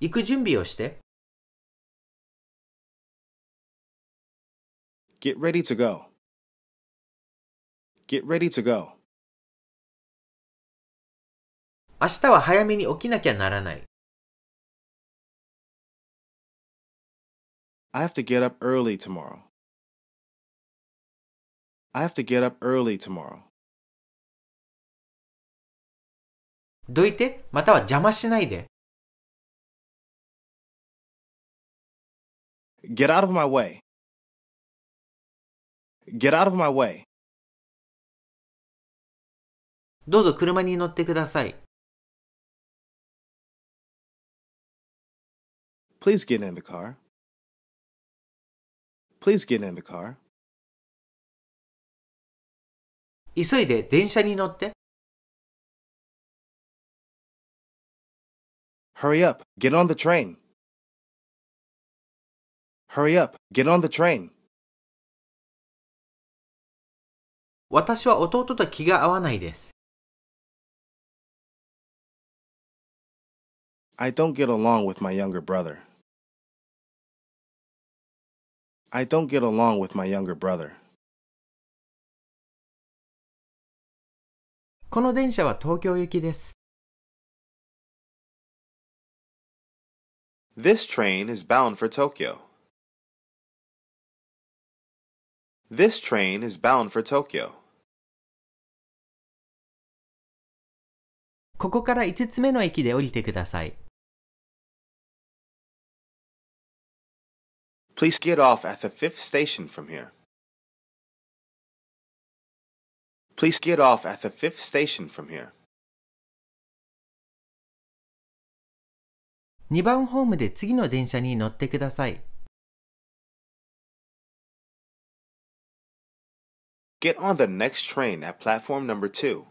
行く準備をして。Get ready to go. Get ready to go. 明日は早めに起きなきゃならない。I have to get up early tomorrow. I have to get up early tomorrow. どいて、または邪魔しないで。Get out of my way. Get out of my way. どうぞ車に乗ってください。Please get in the car. Please get in the car. 急いで電車に乗って。Hurry up, get on the train. Hurry up, get on the train. 私は弟と気が合わないです。I don't get along with my younger brother. I don't get along with my younger brother. この電車は東京行きです。This train is bound for Tokyo. This train is bound for Tokyo. ここから5つ目の駅で降りてください。Please get off at the fifth station from here. Please get off at the fifth station from here. 2番ホームで次の電車に乗ってください。Get on the next train at platform number 2.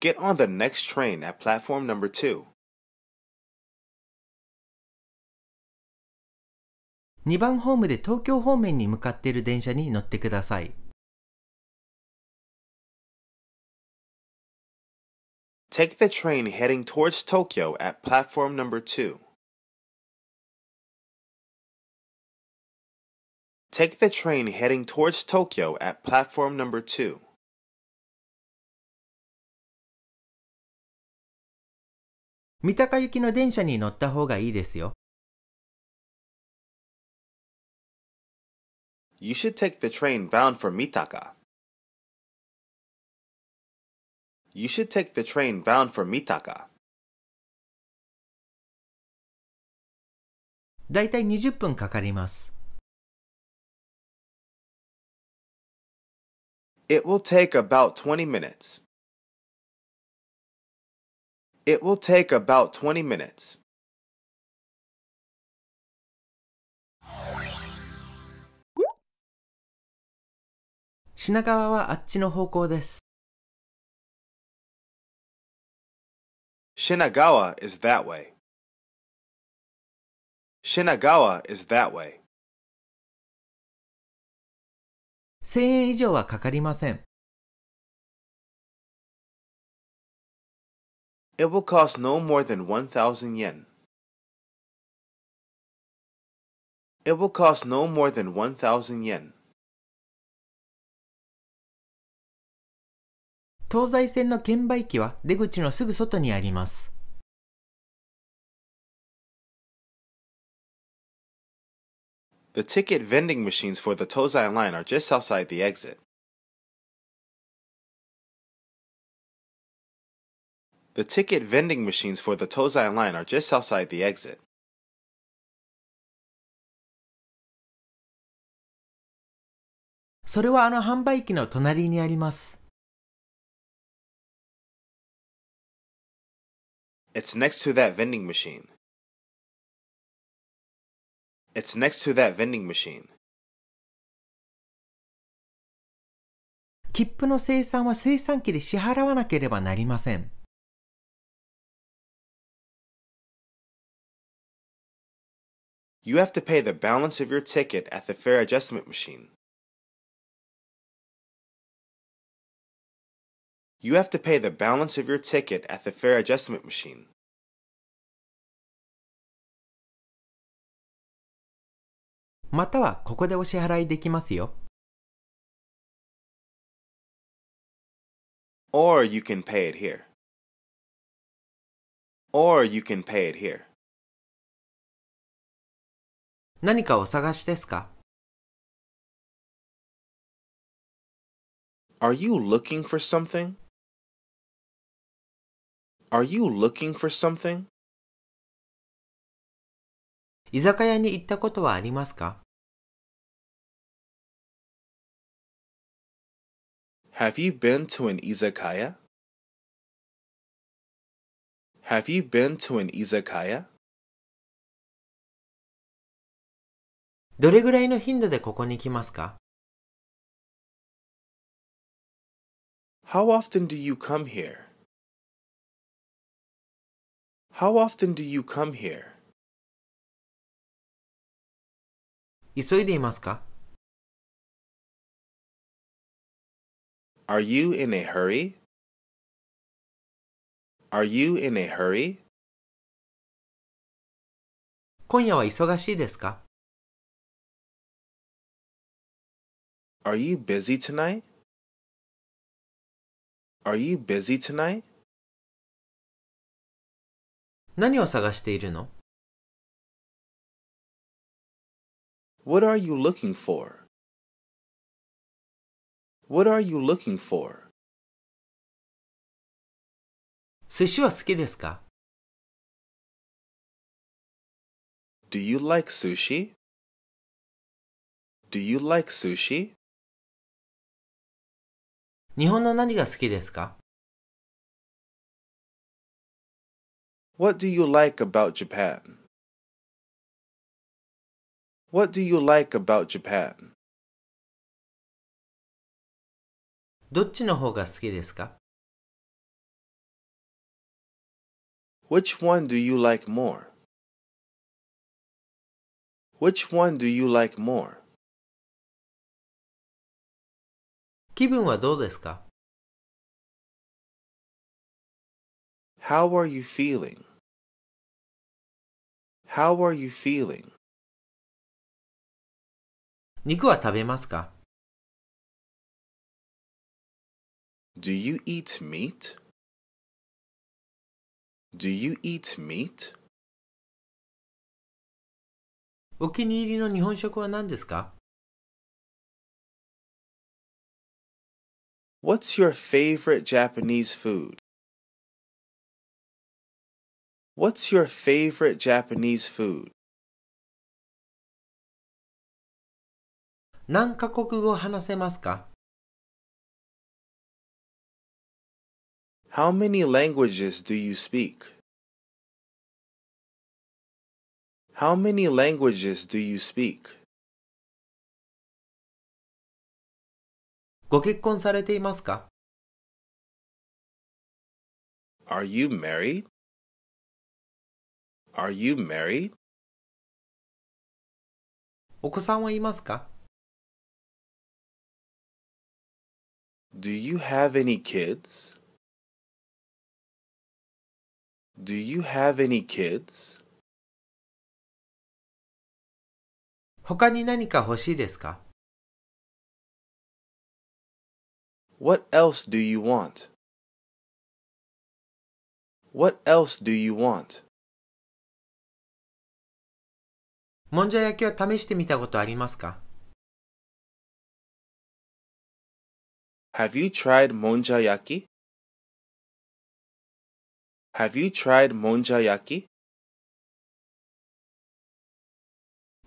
Get on the next train at platform number 2. 2番ホームで東京方面に向かっている電車に乗ってください。Take the train heading towards Tokyo at platform number 2. Take the train heading towards Tokyo at platform number 2. Mitaka 行きの電車に乗った方がいいですよ。you should take the train bound for Mitaka. You should take the train bound for Mitaka. It will take about 20 minutes. It will take about 20 minutes. 品川はあっちの方向です。Shinagawa is that way. Shinagawa is that way. 1000円以上はかかりません。It will cost no more than 1,000 yen. It will cost no more than 1,000 yen. 東西線の券売機は出口のすぐ外にあります。The ticket vending machines for the Tozai line are just outside the exit. The ticket vending machines for the Tozai line are just outside the exit. それはああのの販売機隣にります。It's next to that vending machine. It's next to that vending machine. 切符の生産は生産機で支払わなければなりません。You have to pay the balance of your ticket at the fare adjustment machine. you have to pay the balance of your ticket at the fare adjustment machine. Or you can pay it here. Or you can pay it here. 何かお探しですか Are you looking for something? Are you looking for something? 居酒屋に行ったことはありますか Have you been to an izakaya? Have you been to an izakaya? どれぐらいの頻度でここに来ますか How often do you come here? How often do you come here? 急いでいますか Are you in a hurry? Are you in a hurry? 今夜は忙しいですか Are you busy tonight? Are you busy tonight? 何を探しているの ?What are you looking for? What are you looking for? 寿司は好きですか ?Do you like sushi? Do you like sushi? 日本の何が好きですか What do you like about Japan? What do you like about Japan? どっちの方が好きですか Which one do you like more? Which one do you like more? 気分はどうですか How are you feeling? How are you feeling? 肉は食べますか Do you eat meat? Do you eat meat? お気に入りの日本食は何ですか What's your favorite Japanese food? What's your favorite Japanese food? 何カ国語話せますか How many languages do you speak? How many languages do you speak? ご結婚されていますか Are you married? Are you married? お子さんはいますか Do you have any kids? Do you have any kids? 他に何か欲しいですか What else do you want? What else do you want? もんじゃ焼きは試してみたことありますか Have you tried もんじゃ焼き Have you tried もんじゃ焼き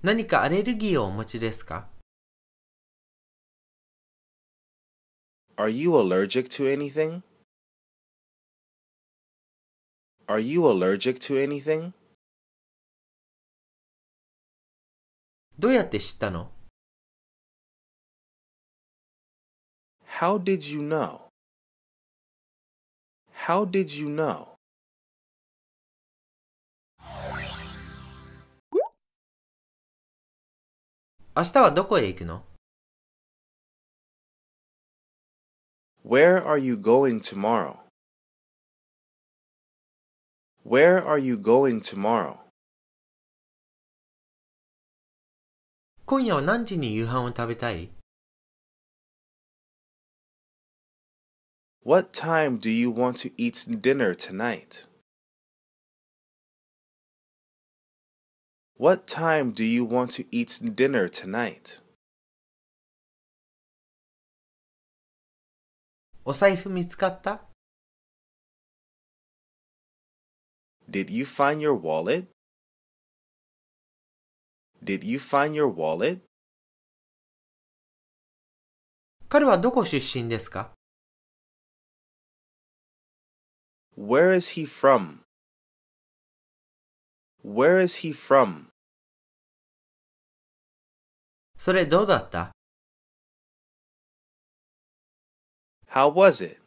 何かアレルギーをお持ちですか Are you allergic to anything? Are you allergic to anything? どうやって知ったの ?How did you know? How did you know? 明日はどこへ行くの ?Where are you going tomorrow? Where are you going tomorrow? 今夜は何時に夕飯を食べたい What time do you want to eat dinner tonight? What time do you want to eat dinner tonight? お財布見つかった Did you find your wallet? Did you find your wallet? 彼はどこ出身ですか Where is he from? Where is he from? それどうだった How was it?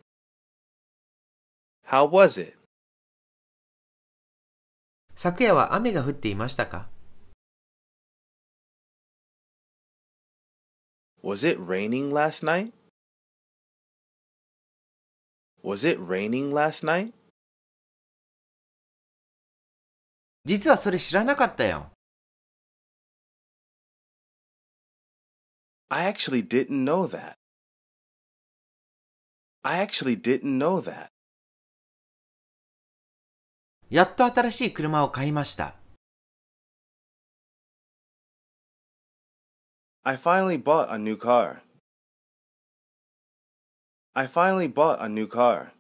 How was it? 昨夜は雨が降っていましたか Was it raining last night? Was it raining last night? 実はそれ知らなかったよ。I actually didn't know that. I actually didn't know that. やっと新しい車を買いました。I finally bought a new car. I finally bought a new car.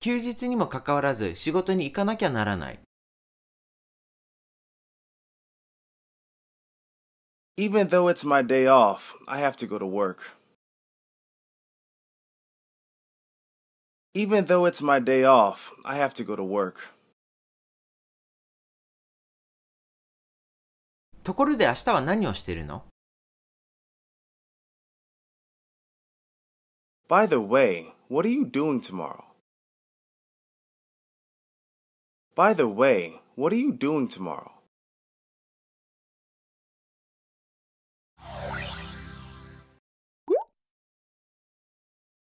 休日にもかかわらず仕事に行かなきゃならない。Even though it's my day off, I have to go to work. Even though it's my day off, I have to go to work. ところで明日は何をしているの By the way, what are you doing tomorrow? By the way, what are you doing tomorrow?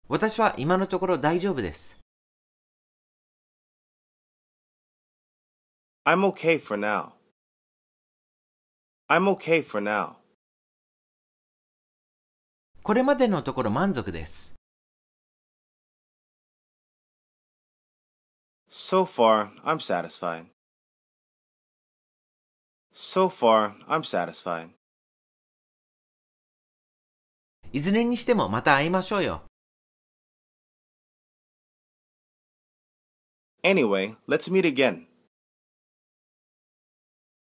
私は今のところ大丈夫です。I'm okay for now. I'm okay for now. これまでのところ満足です。So far, I'm satisfied. So far, I'm satisfied. いずれにしてもまた会いましょうよ。Anyway, let's meet again.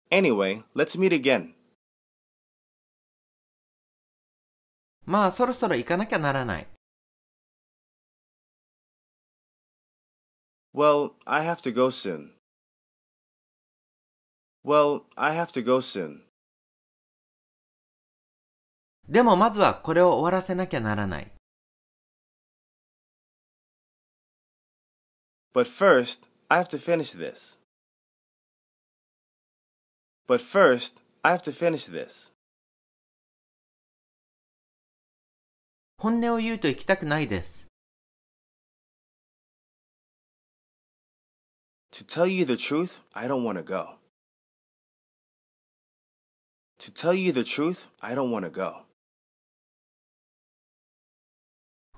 Anyway, let's meet again. まあそろそろ行かなきゃならない。Well, I have to go soon. Well, I have to go soon. でもまずはこれを終わらせなきゃならない。But first, I have to finish this. But first, I have to finish this. 本音を言うと行きたくないです。To tell you the truth, I don't want to go. To tell you the truth, I don't want to go.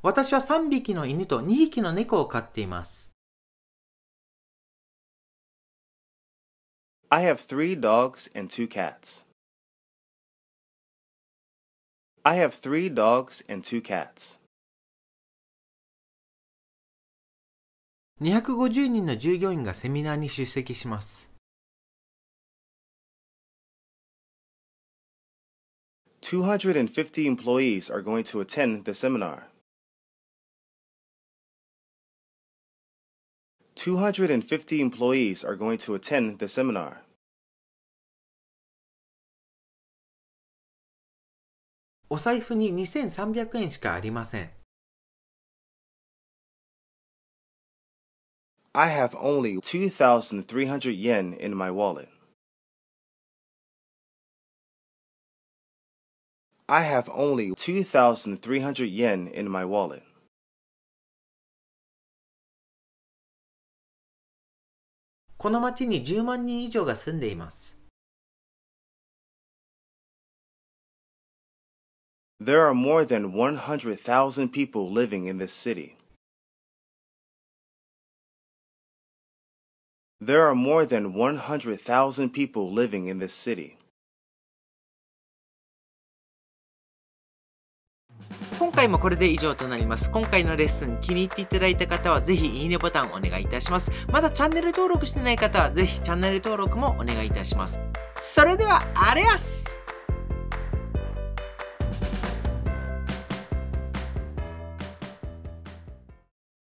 私は3匹の犬と2匹の猫を飼っています。I have three dogs and two cats. I have three dogs and two cats. 250人の従業員がセミナーに出席します。250 employees are going to attend the seminar. 250 employees are going to attend the seminar. お財布に2300円しかありません。I have only 2,300 yen in my wallet. I have only 2,300 yen in my wallet. There are more than 100,000 people living in this city. There are more than 100,000 people living in this city. 今回もこれで以上となります。今回のレッスン気に入っていただいた方はぜひいいねボタンお願いいたします。まだチャンネル登録してない方はぜひチャンネル登録もお願いいたします。それでは、あれやす